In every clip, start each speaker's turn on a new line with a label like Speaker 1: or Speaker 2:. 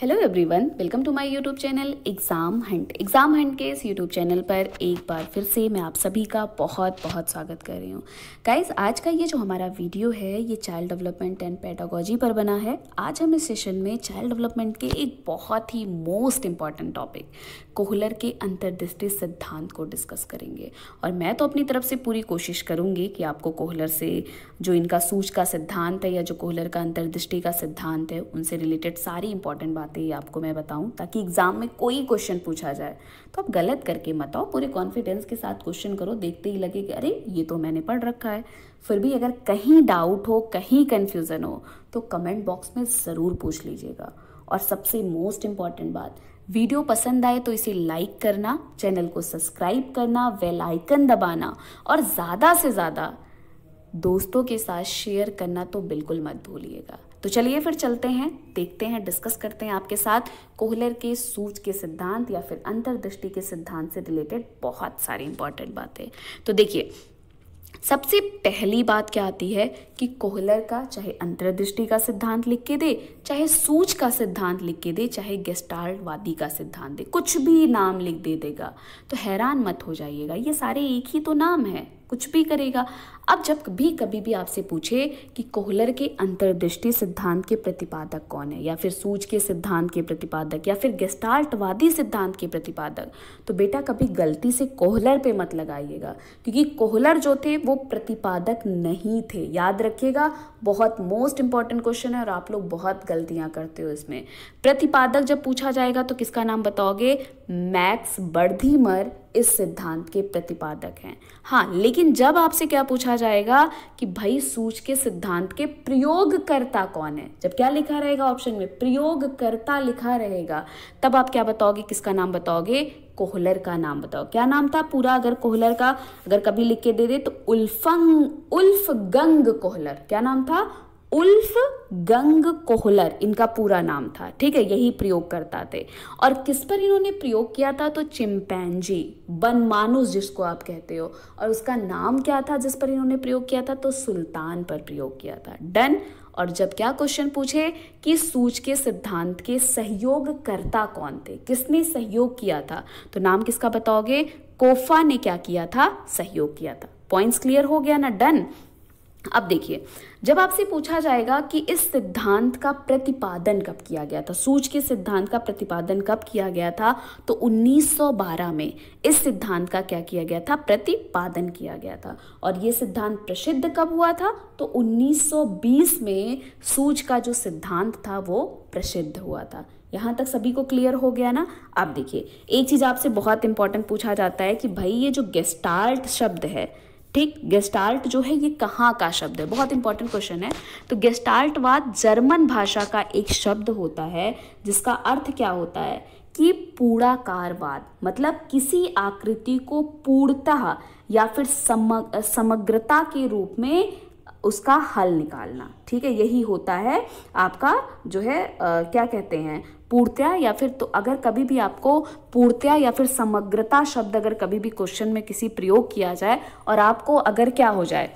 Speaker 1: hello everyone welcome to my YouTube channel Exam Hunt Exam Hunt के इस YouTube channel पर एक बार फिर से मैं आप सभी का बहुत बहुत स्वागत कर रही हूँ गाइस आज का ये जो हमारा वीडियो है ये चाइल्ड डेवलपमेंट एंड पेडागोजी पर बना है आज हम इस सेशन में चाइल्ड डेवलपमेंट के एक बहुत ही मोस्ट इम्पॉर्टेंट टॉपिक कोहलर के अंतर्दृष्टि सिद्धांत को डिस्कस करेंगे और मैं तो अपनी तरफ से पूरी कोशिश करूँगी कि आपको कोहलर से जो इनका सूच का सिद्धांत है या जो कोहलर का अंतर्दृष्टि का सिद्धांत है उनसे रिलेटेड सारी इंपॉर्टेंट बात बातें आपको मैं बताऊं ताकि एग्ज़ाम में कोई क्वेश्चन पूछा जाए तो आप गलत करके मत आओ पूरे कॉन्फिडेंस के साथ क्वेश्चन करो देखते ही लगे कि अरे ये तो मैंने पढ़ रखा है फिर भी अगर कहीं डाउट हो कहीं कन्फ्यूज़न हो तो कमेंट बॉक्स में ज़रूर पूछ लीजिएगा और सबसे मोस्ट इम्पॉर्टेंट बात वीडियो पसंद आए तो इसे लाइक करना चैनल को सब्सक्राइब करना वेल आइकन दबाना और ज़्यादा से ज़्यादा दोस्तों के साथ शेयर करना तो बिल्कुल मत भूलिएगा तो चलिए फिर चलते हैं देखते हैं डिस्कस करते हैं आपके साथ कोहलर के सूच के सिद्धांत या फिर अंतर्दृष्टि के सिद्धांत से रिलेटेड बहुत सारी इंपॉर्टेंट बातें तो देखिए सबसे पहली बात क्या आती है कि कोहलर का चाहे अंतर्दृष्टि का सिद्धांत लिख के दे चाहे सूच का सिद्धांत लिख के दे चाहे गेस्टार्टवादी का सिद्धांत दे कुछ भी नाम लिख दे देगा तो हैरान मत हो जाइएगा ये सारे एक ही तो नाम है कुछ भी करेगा अब जब भी कभी भी आपसे पूछे कि कोहलर के अंतर्दृष्टि सिद्धांत के प्रतिपादक कौन है या फिर सूच के सिद्धांत के प्रतिपादक या फिर गेस्टाल्टवादी सिद्धांत के प्रतिपादक तो बेटा कभी गलती से कोहलर पे मत लगाइएगा क्योंकि कोहलर जो थे वो प्रतिपादक नहीं थे याद रखिएगा बहुत मोस्ट इंपॉर्टेंट क्वेश्चन है और आप लोग बहुत गलतियां करते हो इसमें प्रतिपादक जब पूछा जाएगा तो किसका नाम बताओगे मैक्स बर्धीमर इस सिद्धांत के प्रतिपादक हैं हाँ लेकिन जब आपसे क्या पूछा जाएगा कि भाई सूच के सिद्धांत के प्रयोगकर्ता कौन है जब क्या लिखा रहेगा ऑप्शन में प्रयोगकर्ता लिखा रहेगा तब आप क्या बताओगे किसका नाम बताओगे कोहलर का नाम बताओ क्या नाम था पूरा अगर कोहलर का अगर कभी लिख के दे दे तो उल्फंग उल्फ गंग कोहलर क्या नाम था उल्फ गंग कोहलर इनका पूरा नाम था ठीक है यही प्रयोग करता थे और किस पर इन्होंने प्रयोग किया था तो चिंपैनजी बनमानुस जिसको आप कहते हो और उसका नाम क्या था जिस पर इन्होंने प्रयोग किया था तो सुल्तान पर प्रयोग किया था डन और जब क्या क्वेश्चन पूछे कि सूच के सिद्धांत के सहयोगकर्ता कौन थे किसने सहयोग किया था तो नाम किसका बताओगे कोफा ने क्या किया था सहयोग किया था पॉइंट्स क्लियर हो गया ना डन अब देखिए जब आपसे पूछा जाएगा कि इस सिद्धांत का प्रतिपादन कब किया गया था सूच के सिद्धांत का प्रतिपादन कब किया गया था तो 1912 में इस सिद्धांत का क्या किया गया था प्रतिपादन किया गया था और ये सिद्धांत प्रसिद्ध कब हुआ था तो 1920 में सूच का जो सिद्धांत था वो प्रसिद्ध हुआ था यहाँ तक सभी को क्लियर हो गया ना अब देखिए एक चीज़ आपसे बहुत इंपॉर्टेंट पूछा जाता है कि भाई ये जो गेस्टार्ट शब्द है ठीक गेस्टाल्ट जो है ये कहाँ का शब्द है बहुत इंपॉर्टेंट क्वेश्चन है तो गेस्टाल्टवाद जर्मन भाषा का एक शब्द होता है जिसका अर्थ क्या होता है कि पूर्णाकारवाद मतलब किसी आकृति को पूर्णतः या फिर समग्रता के रूप में उसका हल निकालना ठीक है यही होता है आपका जो है आ, क्या कहते हैं पूर्त्या या फिर तो अगर कभी भी आपको पूर्त्या या फिर समग्रता शब्द अगर कभी भी क्वेश्चन में किसी प्रयोग किया जाए और आपको अगर क्या हो जाए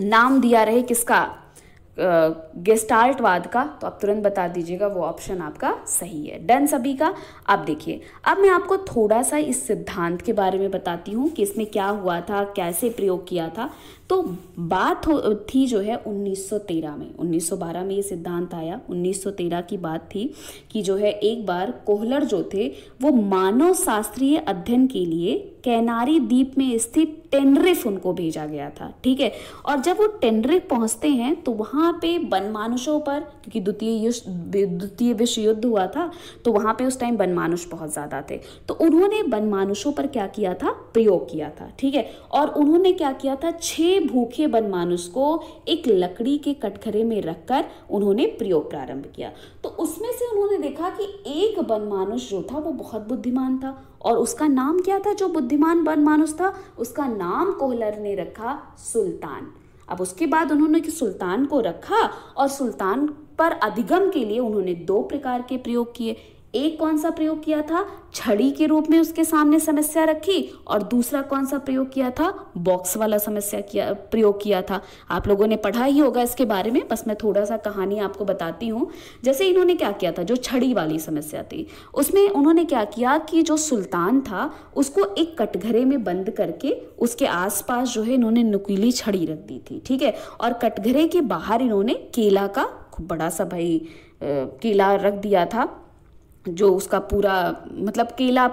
Speaker 1: नाम दिया रहे किसका गेस्टार्टवाद का तो आप तुरंत बता दीजिएगा वो ऑप्शन आपका सही है डन सभी का अब देखिए अब मैं आपको थोड़ा सा इस सिद्धांत के बारे में बताती हूँ कि इसमें क्या हुआ था कैसे प्रयोग किया था तो बात थी जो है 1913 में 1912 में ये सिद्धांत आया 1913 की बात थी कि जो है एक बार कोहलर जो थे वो मानव शास्त्रीय अध्ययन के लिए कैनारी द्वीप में स्थित टेनरिफ उनको भेजा गया था ठीक है और जब वो टेनरिफ पहुंचते हैं तो वहां पे बनमानुषों पर क्योंकि द्वितीय युद्ध द्वितीय विश्व युद्ध हुआ था तो वहां पे उस टाइम बनमानुष बहुत ज़्यादा थे तो उन्होंने बनमानुषों पर क्या किया था प्रयोग किया था ठीक है और उन्होंने क्या किया था छह भूखे बन मानुस को एक लकड़ी के कटखरे में रखकर उन्होंने प्रयोग प्रारंभ किया तो उसमें से उन्होंने देखा कि एक बन मानुष जो था वो बहुत बुद्धिमान था और उसका नाम क्या था जो बुद्धिमान बन बनमानुष था उसका नाम कोहलर ने रखा सुल्तान अब उसके बाद उन्होंने कि सुल्तान को रखा और सुल्तान पर अधिगम के लिए उन्होंने दो प्रकार के प्रयोग किए एक कौन सा प्रयोग किया था छड़ी के रूप में उसके सामने समस्या रखी और दूसरा कौन सा प्रयोग किया था बॉक्स वाला समस्या किया प्रयोग किया था आप लोगों ने पढ़ा ही होगा इसके बारे में बस मैं थोड़ा सा कहानी आपको बताती हूँ जैसे इन्होंने क्या किया था जो छड़ी वाली समस्या थी उसमें उन्होंने क्या किया कि जो सुल्तान था उसको एक कटघरे में बंद करके उसके आसपास जो है इन्होंने नुकीली छड़ी रख दी थी ठीक है और कटघरे के बाहर इन्होंने केला का बड़ा सा भाई केला रख दिया था जो उसका पूरा मतलब केला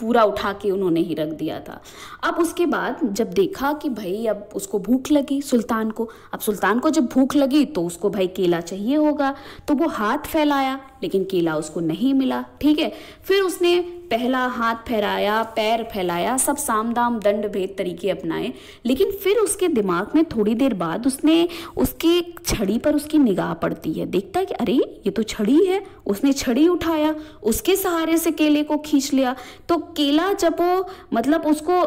Speaker 1: पूरा उठा के उन्होंने ही रख दिया था अब उसके बाद जब देखा कि भाई अब उसको भूख लगी सुल्तान को अब सुल्तान को जब भूख लगी तो उसको भाई केला चाहिए होगा तो वो हाथ फैलाया लेकिन केला उसको नहीं मिला ठीक है फिर उसने पहला हाथ फहराया पैर फैलाया सब साम दाम दंड भेद तरीके अपनाए लेकिन फिर उसके दिमाग में थोड़ी देर बाद उसने उसकी छड़ी पर उसकी निगाह पड़ती है देखता है कि अरे ये तो छड़ी है उसने छड़ी उठाया उसके सहारे से केले को खींच लिया तो केला जब वो मतलब उसको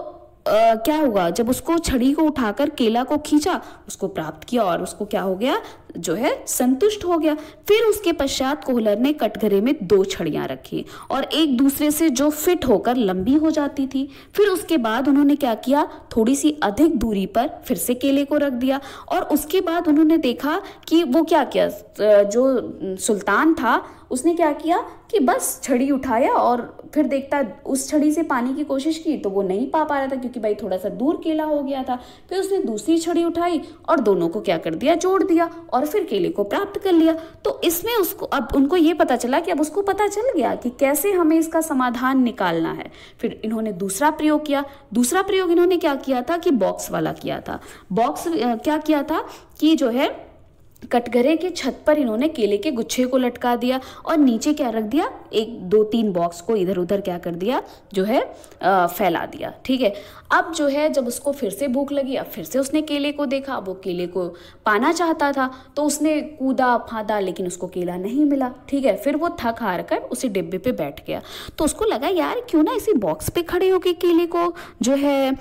Speaker 1: Uh, क्या हुआ जब उसको छड़ी को उठाकर केला को खींचा उसको प्राप्त किया और उसको क्या हो गया जो है संतुष्ट हो गया फिर उसके पश्चात कोहलर ने कटघरे में दो छड़ियां रखी और एक दूसरे से जो फिट होकर लंबी हो जाती थी फिर उसके बाद उन्होंने क्या किया थोड़ी सी अधिक दूरी पर फिर से केले को रख दिया और उसके बाद उन्होंने देखा कि वो क्या किया जो सुल्तान था उसने क्या किया कि बस छड़ी उठाया और फिर देखता उस छड़ी से पाने की कोशिश की तो वो नहीं पा पा रहा था क्योंकि भाई थोड़ा सा दूर केला हो गया था फिर उसने दूसरी छड़ी उठाई और दोनों को क्या कर दिया जोड़ दिया और और फिर केले को प्राप्त कर लिया तो इसमें उसको अब उनको ये पता चला कि अब उसको पता चल गया कि कैसे हमें इसका समाधान निकालना है फिर इन्होंने दूसरा प्रयोग किया दूसरा प्रयोग इन्होंने क्या किया था कि बॉक्स वाला किया था बॉक्स क्या किया था कि जो है कटघरे के छत पर इन्होंने केले के गुच्छे को लटका दिया और नीचे क्या रख दिया एक दो तीन बॉक्स को इधर उधर क्या कर दिया जो है आ, फैला दिया ठीक है अब जो है जब उसको फिर से भूख लगी अब फिर से उसने केले को देखा वो केले को पाना चाहता था तो उसने कूदा फादा लेकिन उसको केला नहीं मिला ठीक है फिर वो थक हार कर उसी डिब्बे पे बैठ गया तो उसको लगा यार क्यों ना इसी बॉक्स पे खड़े होके केले को जो है आ,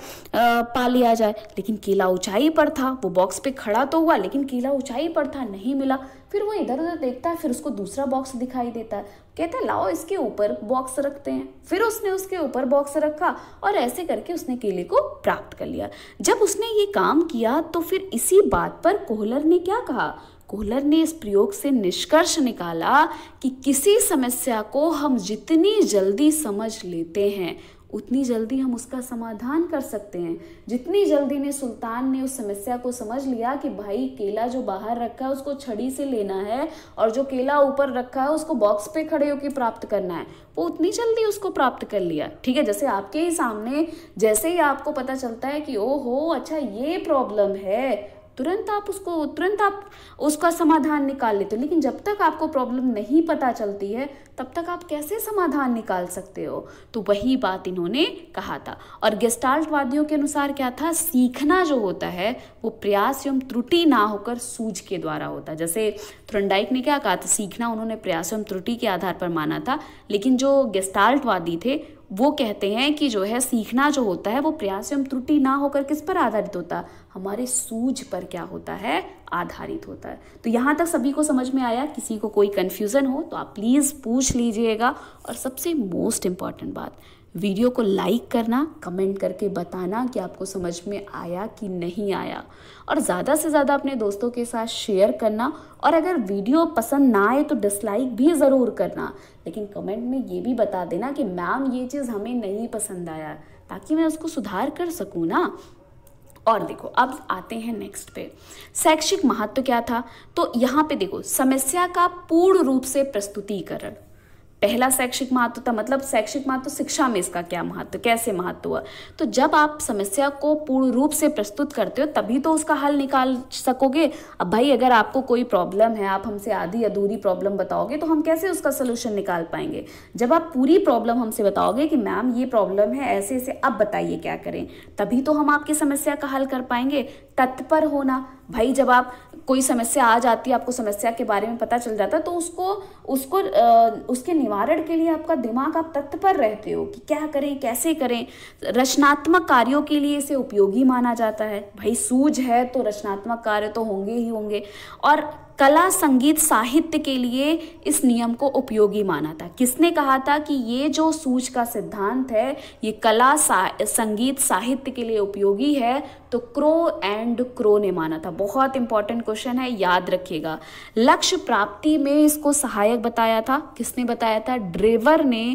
Speaker 1: पा लिया जाए लेकिन केला ऊंचाई पर था वो बॉक्स पे खड़ा तो हुआ लेकिन केला ऊंचाई पर था नहीं मिला फिर वो इधर उधर देखता है फिर उसको दूसरा बॉक्स दिखाई देता है कहता है लाओ इसके ऊपर बॉक्स रखते हैं फिर उसने उसके ऊपर बॉक्स रखा और ऐसे करके उसने केले को प्राप्त कर लिया जब उसने ये काम किया तो फिर इसी बात पर कोहलर ने क्या कहा कोहलर ने इस प्रयोग से निष्कर्ष निकाला कि किसी समस्या को हम जितनी जल्दी समझ लेते हैं उतनी जल्दी हम उसका समाधान कर सकते हैं जितनी जल्दी ने सुल्तान ने उस समस्या को समझ लिया कि भाई केला जो बाहर रखा है उसको छड़ी से लेना है और जो केला ऊपर रखा है उसको बॉक्स पे खड़े होकर प्राप्त करना है वो उतनी जल्दी उसको प्राप्त कर लिया ठीक है जैसे आपके ही सामने जैसे ही आपको पता चलता है कि ओहो अच्छा ये प्रॉब्लम है तुरंत आप उसको तुरंत आप उसका समाधान निकाल लेते हो लेकिन जब तक आपको प्रॉब्लम नहीं पता चलती है तब तक आप कैसे समाधान निकाल सकते हो तो वही बात इन्होंने कहा था और गेस्टाल्टवादियों के अनुसार क्या था सीखना जो होता है वो प्रयास एवं त्रुटि ना होकर सूझ के द्वारा होता जैसे थ्रंडाइक ने क्या कहा था सीखना उन्होंने प्रयास एवं त्रुटि के आधार पर माना था लेकिन जो गेस्टाल्टवादी थे वो कहते हैं कि जो है सीखना जो होता है वो प्रयास एवं त्रुटि ना होकर किस पर आधारित होता हमारे सूझ पर क्या होता है आधारित होता है तो यहां तक सभी को समझ में आया किसी को कोई कन्फ्यूज़न हो तो आप प्लीज़ पूछ पूछ लीजिएगा और सबसे मोस्ट इम्पॉर्टेंट बात वीडियो को लाइक करना कमेंट करके बताना कि आपको समझ में आया कि नहीं आया और ज़्यादा से ज़्यादा अपने दोस्तों के साथ शेयर करना और अगर वीडियो पसंद ना आए तो डिसलाइक भी ज़रूर करना लेकिन कमेंट में ये भी बता देना कि मैम ये चीज़ हमें नहीं पसंद आया ताकि मैं उसको सुधार कर सकूँ ना और देखो अब आते हैं नेक्स्ट पे शैक्षिक महत्व तो क्या था तो यहाँ पे देखो समस्या का पूर्ण रूप से प्रस्तुतिकरण पहला शैक्षिक था मतलब शैक्षिक महत्व शिक्षा में इसका क्या महत्व कैसे महत्व हुआ तो जब आप समस्या को पूर्ण रूप से प्रस्तुत करते हो तभी तो उसका हल निकाल सकोगे अब भाई अगर आपको कोई प्रॉब्लम है आप हमसे आधी अधूरी प्रॉब्लम बताओगे तो हम कैसे उसका सोल्यूशन निकाल पाएंगे जब आप पूरी प्रॉब्लम हमसे बताओगे कि मैम ये प्रॉब्लम है ऐसे ऐसे अब बताइए क्या करें तभी तो हम आपकी समस्या का हल कर पाएंगे तत्पर होना भाई जब आप कोई समस्या आ जाती है आपको समस्या के बारे में पता चल जाता है तो उसको उसको उसके निवारण के लिए आपका दिमाग आप तत्पर रहते हो कि क्या करें कैसे करें रचनात्मक कार्यों के लिए इसे उपयोगी माना जाता है भाई सूझ है तो रचनात्मक कार्य तो होंगे ही होंगे और कला संगीत साहित्य के लिए इस नियम को उपयोगी माना था किसने कहा था कि ये जो सूच का सिद्धांत है ये कला सा, संगीत साहित्य के लिए उपयोगी है तो क्रो एंड क्रो ने माना था बहुत इंपॉर्टेंट क्वेश्चन है याद रखिएगा लक्ष्य प्राप्ति में इसको सहायक बताया था किसने बताया था ड्रेवर ने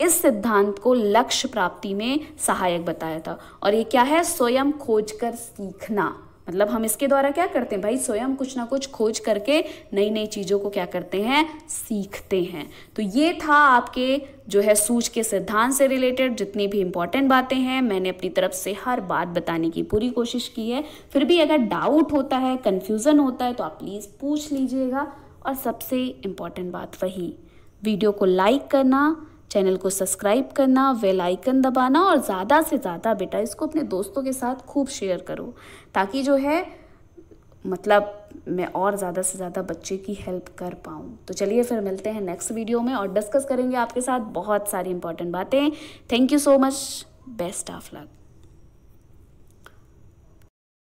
Speaker 1: इस सिद्धांत को लक्ष्य प्राप्ति में सहायक बताया था और ये क्या है स्वयं खोज कर सीखना मतलब हम इसके द्वारा क्या करते हैं भाई स्वयं कुछ ना कुछ खोज करके नई नई चीज़ों को क्या करते हैं सीखते हैं तो ये था आपके जो है सूच के सिद्धांत से रिलेटेड जितनी भी इंपॉर्टेंट बातें हैं मैंने अपनी तरफ से हर बात बताने की पूरी कोशिश की है फिर भी अगर डाउट होता है कन्फ्यूज़न होता है तो आप प्लीज़ पूछ लीजिएगा और सबसे इंपॉर्टेंट बात वही वीडियो को लाइक करना चैनल को सब्सक्राइब करना वेल आइकन दबाना और ज़्यादा से ज़्यादा बेटा इसको अपने दोस्तों के साथ खूब शेयर करो ताकि जो है मतलब मैं और ज़्यादा से ज़्यादा बच्चे की हेल्प कर पाऊँ तो चलिए फिर मिलते हैं नेक्स्ट वीडियो में और डिस्कस करेंगे आपके साथ बहुत सारी इंपॉर्टेंट बातें thank you so much best of luck